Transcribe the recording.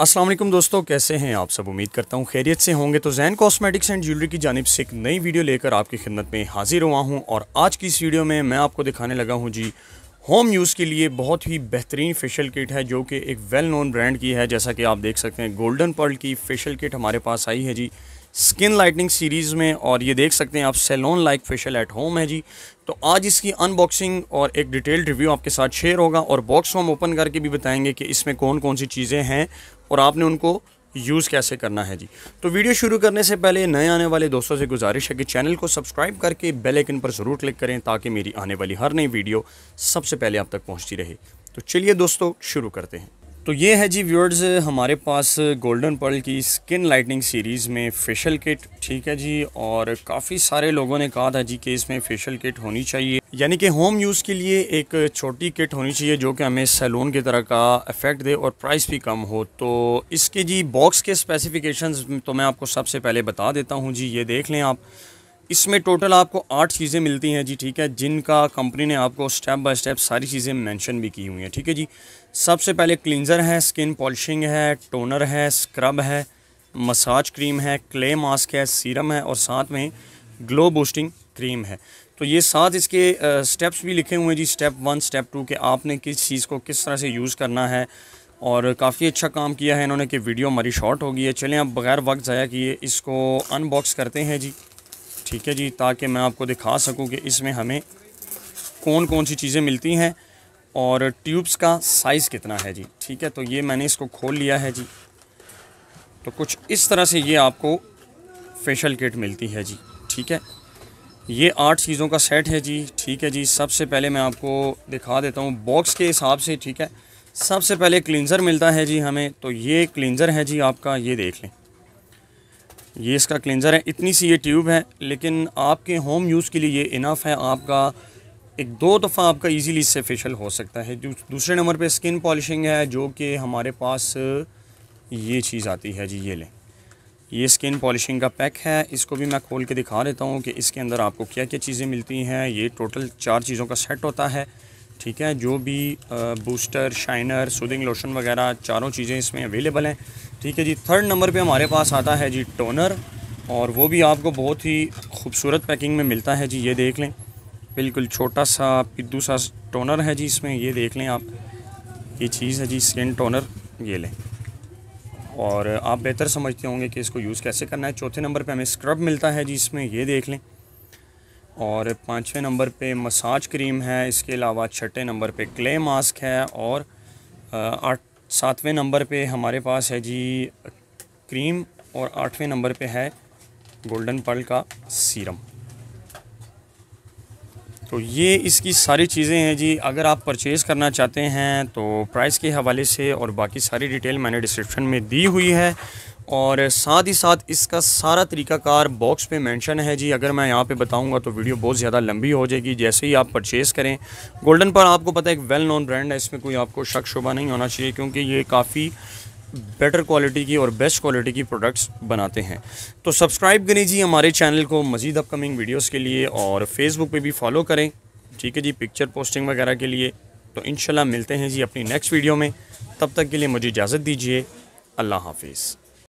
असलम दोस्तों कैसे हैं आप सब उम्मीद करता हूँ खैरियत से होंगे तो जैन कॉस्मेटिक्स एंड ज्वेलरी की जानब से एक नई वीडियो लेकर आपकी खिदमत में हाजिर हुआ हूँ और आज की इस वीडियो में मैं आपको दिखाने लगा हूँ जी होम यूज़ के लिए बहुत ही बेहतरीन फेशियल किट है जो कि एक वेल नोन ब्रांड की है जैसा कि आप देख सकते हैं गोल्डन पर्ल की फेशियल किट हमारे पास आई है जी स्किन लाइटनिंग सीरीज़ में और ये देख सकते हैं आप salon like facial at home है जी तो आज इसकी अनबॉक्सिंग और एक डिटेल्ड रिव्यू आपके साथ शेयर होगा और बॉक्स को हम ओपन करके भी बताएंगे कि इसमें कौन कौन सी चीज़ें हैं और आपने उनको यूज़ कैसे करना है जी तो वीडियो शुरू करने से पहले नए आने वाले दोस्तों से गुजारिश है कि चैनल को सब्सक्राइब करके बेल आइकन पर ज़रूर क्लिक करें ताकि मेरी आने वाली हर नई वीडियो सबसे पहले आप तक पहुँचती रहे तो चलिए दोस्तों शुरू करते हैं तो ये है जी व्यूअर्स हमारे पास गोल्डन पर्ल की स्किन लाइटनिंग सीरीज़ में फेशियल किट ठीक है जी और काफ़ी सारे लोगों ने कहा था जी कि इसमें फेशियल किट होनी चाहिए यानी कि होम यूज़ के लिए एक छोटी किट होनी चाहिए जो कि हमें सैलून की तरह का इफेक्ट दे और प्राइस भी कम हो तो इसके जी बॉक्स के स्पेसिफिकेशन तो मैं आपको सबसे पहले बता देता हूँ जी ये देख लें आप इसमें टोटल आपको आठ चीज़ें मिलती हैं जी ठीक है जिनका कंपनी ने आपको स्टेप बाय स्टेप सारी चीज़ें मेंशन भी की हुई हैं ठीक है जी सबसे पहले क्लिनज़र है स्किन पॉलिशिंग है टोनर है स्क्रब है मसाज क्रीम है क्ले मास्क है सीरम है और साथ में ग्लो बूस्टिंग क्रीम है तो ये साथ इसके स्टेप्स भी लिखे हुए हैं जी स्टेप वन स्टेप टू के आपने किस चीज़ को किस तरह से यूज़ करना है और काफ़ी अच्छा काम किया है इन्होंने कि वीडियो हमारी शॉर्ट हो गई है चलें अब बगैर वक्त ज़ाया किए इसको अनबॉक्स करते हैं जी ठीक है जी ताकि मैं आपको दिखा सकूं कि इसमें हमें कौन कौन सी चीज़ें मिलती हैं और ट्यूब्स का साइज़ कितना है जी ठीक है तो ये मैंने इसको खोल लिया है जी तो कुछ इस तरह से ये आपको फेशल किट मिलती है जी ठीक है ये आठ चीज़ों का सेट है जी ठीक है जी सबसे पहले मैं आपको दिखा देता हूँ बॉक्स के हिसाब से ठीक है सबसे पहले क्लिनज़र मिलता है जी हमें तो ये क्लिनज़र है जी आपका ये देख लें ये इसका क्लिनज़र है इतनी सी ये ट्यूब है लेकिन आपके होम यूज़ के लिए ये इनफ है आपका एक दो दफ़ा आपका इजीली इससे फेशियल हो सकता है दूसरे नंबर पे स्किन पॉलिशिंग है जो कि हमारे पास ये चीज़ आती है जी ये लें ये स्किन पॉलिशिंग का पैक है इसको भी मैं खोल के दिखा देता हूँ कि इसके अंदर आपको क्या क्या चीज़ें मिलती हैं ये टोटल चार चीज़ों का सेट होता है ठीक है जो भी बूस्टर शाइनर सुदिंग लोशन वगैरह चारों चीज़ें इसमें अवेलेबल हैं ठीक है जी थर्ड नंबर पे हमारे पास आता है जी टोनर और वो भी आपको बहुत ही खूबसूरत पैकिंग में मिलता है जी ये देख लें बिल्कुल छोटा सा पिद्दू सा टोनर है जी इसमें ये देख लें आप ये चीज़ है जी स्किन टोनर ये लें और आप बेहतर समझते होंगे कि इसको यूज़ कैसे करना है चौथे नंबर पे हमें स्क्रब मिलता है जी इसमें ये देख लें और पाँचवें नंबर पे मसाज क्रीम है इसके अलावा छठे नंबर पे क्ले मास्क है और आठ सातवें नंबर पे हमारे पास है जी क्रीम और आठवें नंबर पे है गोल्डन पर्ल का सीरम तो ये इसकी सारी चीज़ें हैं जी अगर आप परचेज़ करना चाहते हैं तो प्राइस के हवाले से और बाकी सारी डिटेल मैंने डिस्क्रिप्शन में दी हुई है और साथ ही साथ इसका सारा तरीकाकार बॉक्स पे मेंशन है जी अगर मैं यहाँ पे बताऊँगा तो वीडियो बहुत ज़्यादा लंबी हो जाएगी जैसे ही आप परचेज़ करें गोल्डन पर आपको पता है एक वेल नोन ब्रांड है इसमें कोई आपको शक शुबा नहीं होना चाहिए क्योंकि ये काफ़ी बेटर क्वालिटी की और बेस्ट क्वालिटी की प्रोडक्ट्स बनाते हैं तो सब्सक्राइब करें जी हमारे चैनल को मज़ीद अपकमिंग वीडियोज़ के लिए और फेसबुक पर भी फॉलो करें ठीक है जी पिक्चर पोस्टिंग वगैरह के लिए तो इन मिलते हैं जी अपनी नेक्स्ट वीडियो में तब तक के लिए मुझे इजाज़त दीजिए अल्लाह हाफिज़